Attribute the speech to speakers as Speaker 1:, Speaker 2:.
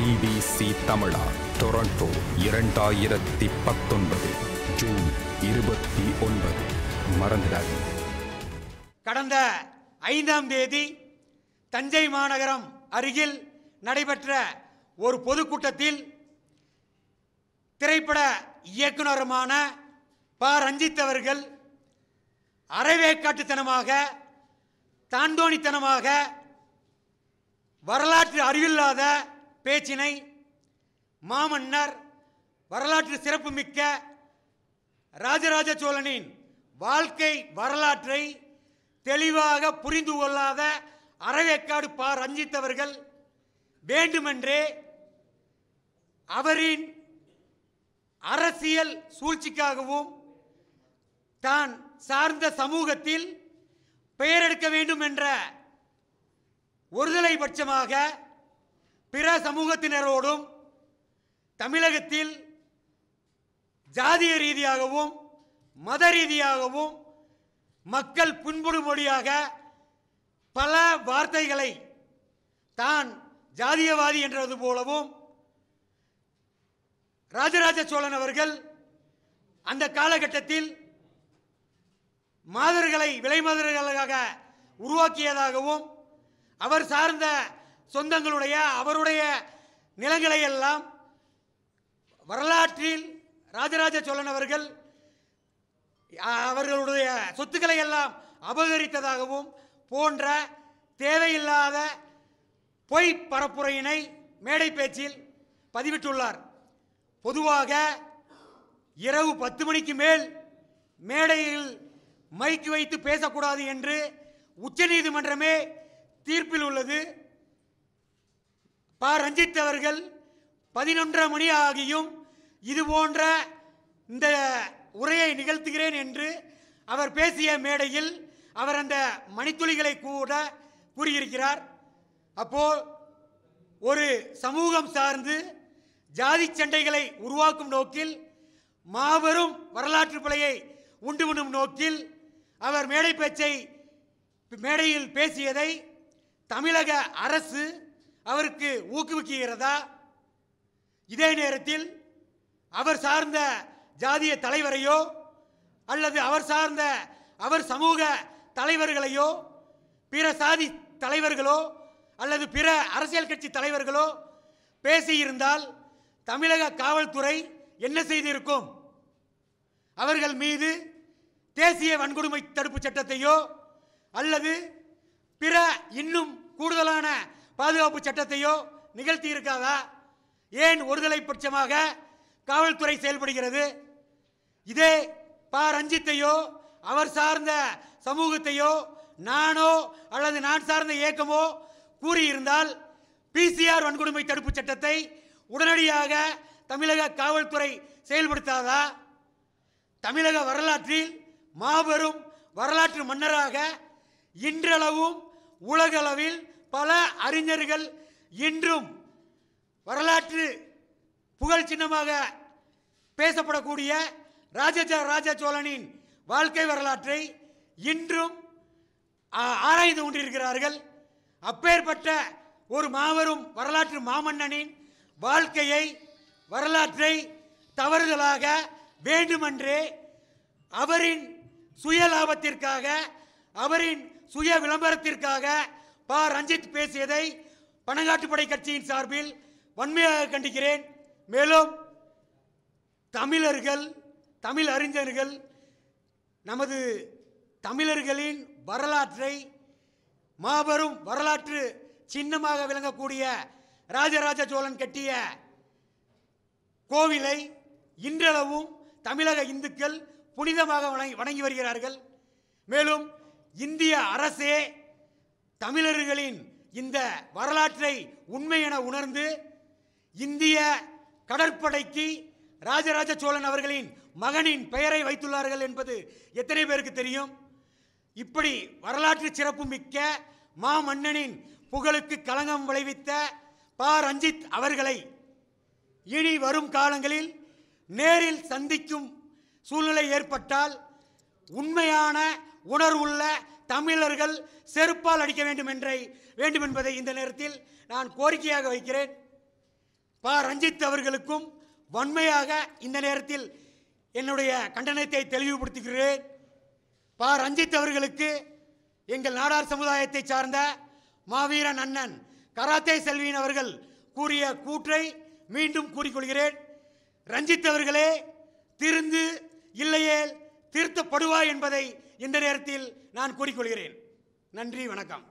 Speaker 1: IBC தமிழா Toronto இரண்டாயிரத்தி பத்தொன்பது ஜூன் இருபத்தி ஒன்பது மறந்துடாது கடந்த ஐந்தாம் தேதி தஞ்சை மாநகரம் அருகில் நடைபெற்ற ஒரு பொதுக்கூட்டத்தில் திரைப்பட இயக்குனருமான ப ரஞ்சித் அவர்கள் அரைவேக்காட்டுத்தனமாக தாண்டோணித்தனமாக வரலாற்று அறிவில்லாத பேச்சினை மாமன்னர் வரலாற்று சிறப்புமிக்க ராஜராஜ சோழனின் வாழ்க்கை வரலாற்றை தெளிவாக புரிந்து கொள்ளாத அறவேக்காடு பா ரஞ்சித் அவர்கள் வேண்டுமென்றே அவரின் அரசியல் சூழ்ச்சிக்காகவும் தான் சார்ந்த சமூகத்தில் பெயரெடுக்க வேண்டும் என்ற ஒருதலை பட்சமாக பிற சமூகத்தினரோடும் தமிழகத்தில் ஜாதிய ரீதியாகவும் மத ரீதியாகவும் மக்கள் புண்படும்படியாக பல வார்த்தைகளை தான் ஜாதியவாதி என்றது போலவும் ராஜராஜ சோழன் அவர்கள் அந்த காலகட்டத்தில் மாதர்களை விலை மாதர்களாக உருவாக்கியதாகவும் அவர் சார்ந்த சொந்தங்களுடைய அவருடைய நிலங்களை எல்லாம் வரலாற்றில் ராஜராஜ சோழன் அவர்கள் அவர்களுடைய சொத்துக்களை எல்லாம் அபகரித்ததாகவும் போன்ற தேவையில்லாத பொய் பரப்புரையினை மேடை பேச்சில் பதிவிட்டுள்ளார் பொதுவாக இரவு பத்து மணிக்கு மேல் மேடையில் மைக்கு வைத்து பேசக்கூடாது என்று உச்சநீதிமன்றமே தீர்ப்பில் உள்ளது ப ரஞ்சித் அவர்கள் பதினொன்றரை மணி ஆகியும் இது போன்ற இந்த உரையை நிகழ்த்துகிறேன் என்று அவர் பேசிய மேடையில் அவர் அந்த மணித்துளிகளை கூட கூறியிருக்கிறார் அப்போ ஒரு சமூகம் சார்ந்து ஜாதி சண்டைகளை உருவாக்கும் நோக்கில் மாபெரும் வரலாற்று பிழையை உண்டு நோக்கில் அவர் மேடை பேச்சை மேடையில் பேசியதை தமிழக அரசு அவருக்கு ஊக்குவிக்கிறதா இதே நேரத்தில் அவர் சார்ந்த ஜாதிய தலைவரையோ அல்லது அவர் சார்ந்த அவர் சமூக தலைவர்களையோ பிற சாதி தலைவர்களோ அல்லது பிற அரசியல் கட்சி தலைவர்களோ பேசியிருந்தால் தமிழக காவல்துறை என்ன செய்திருக்கும் அவர்கள் மீது தேசிய வன்கொடுமை தடுப்பு சட்டத்தையோ அல்லது பிற இன்னும் கூடுதலான பாதுகாப்பு சட்டத்தையோ நிகழ்த்தி இருக்காதா ஏன் ஒருதலை பட்சமாக காவல்துறை செயல்படுகிறது இதே பா ரஞ்சித்தையோ அவர் சார்ந்த சமூகத்தையோ நானோ அல்லது நான் சார்ந்த இயக்கமோ கூறியிருந்தால் பிசிஆர் வன்கொடுமை தடுப்பு சட்டத்தை உடனடியாக தமிழக காவல்துறை செயல்படுத்தாதா தமிழக வரலாற்றில் மாபெரும் வரலாற்று மன்னராக இன்றளவும் உலகளவில் பல அறிஞர்கள் இன்றும் வரலாற்று புகழ் சின்னமாக பேசப்படக்கூடிய ராஜஜ ராஜ சோழனின் வாழ்க்கை வரலாற்றை இன்றும் ஆராய்ந்து கொண்டிருக்கிறார்கள் அப்பேற்பட்ட ஒரு மாபெரும் வரலாற்று மாமன்னனின் வாழ்க்கையை வரலாற்றை தவறுதலாக வேண்டுமென்றே அவரின் சுய லாபத்திற்காக அவரின் சுய விளம்பரத்திற்காக ப ரஞ்சித் பேசியதை பனங்காட்டுப்படை கட்சியின் சார்பில் வன்மையாக கண்டிக்கிறேன் மேலும் தமிழர்கள் தமிழ் அறிஞர்கள் நமது தமிழர்களின் வரலாற்றை மாபெரும் வரலாற்று சின்னமாக விளங்கக்கூடிய ராஜராஜ சோழன் கட்டிய கோவிலை இன்றளவும் தமிழக இந்துக்கள் புனிதமாக வணங்கி வணங்கி வருகிறார்கள் மேலும் இந்திய அரசே தமிழர்களின் இந்த வரலாற்றை உண்மை என உணர்ந்து இந்திய கடற்படைக்கு ராஜராஜ சோழன் அவர்களின் மகனின் பெயரை வைத்துள்ளார்கள் என்பது எத்தனை பேருக்கு தெரியும் இப்படி வரலாற்று சிறப்பு மிக்க மாமன்னனின் புகழுக்கு களங்கம் விளைவித்த ப ரஞ்சித் அவர்களை இனி வரும் காலங்களில் நேரில் சந்திக்கும் சூழ்நிலை ஏற்பட்டால் உண்மையான உணர்வுள்ள தமிழர்கள் செருப்பால் அடிக்க வேண்டும் என்றை வேண்டும் என்பதை இந்த நேரத்தில் நான் கோரிக்கையாக வைக்கிறேன் ப ரஞ்சித் அவர்களுக்கும் வன்மையாக இந்த நேரத்தில் என்னுடைய கண்டனத்தை தெளிவுபடுத்துகிறேன் ப ரஞ்சித் அவர்களுக்கு எங்கள் நாடார் சமுதாயத்தை சார்ந்த மாவீரன் அண்ணன் கராத்தே செல்வியின் அவர்கள் கூறிய கூற்றை மீண்டும் கூறிக்கொள்கிறேன் ரஞ்சித் அவர்களே திருந்து இல்லையே திருத்தப்படுவாய் என்பதை இந்த நேரத்தில் நான் கூறிக்கொள்கிறேன் நன்றி வணக்கம்